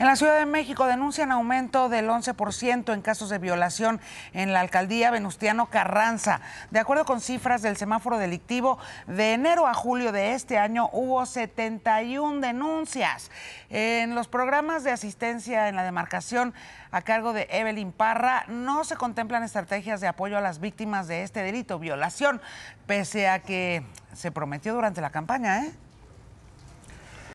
En la Ciudad de México denuncian aumento del 11% en casos de violación en la alcaldía Venustiano Carranza. De acuerdo con cifras del semáforo delictivo, de enero a julio de este año hubo 71 denuncias. En los programas de asistencia en la demarcación a cargo de Evelyn Parra no se contemplan estrategias de apoyo a las víctimas de este delito, violación, pese a que se prometió durante la campaña, ¿eh?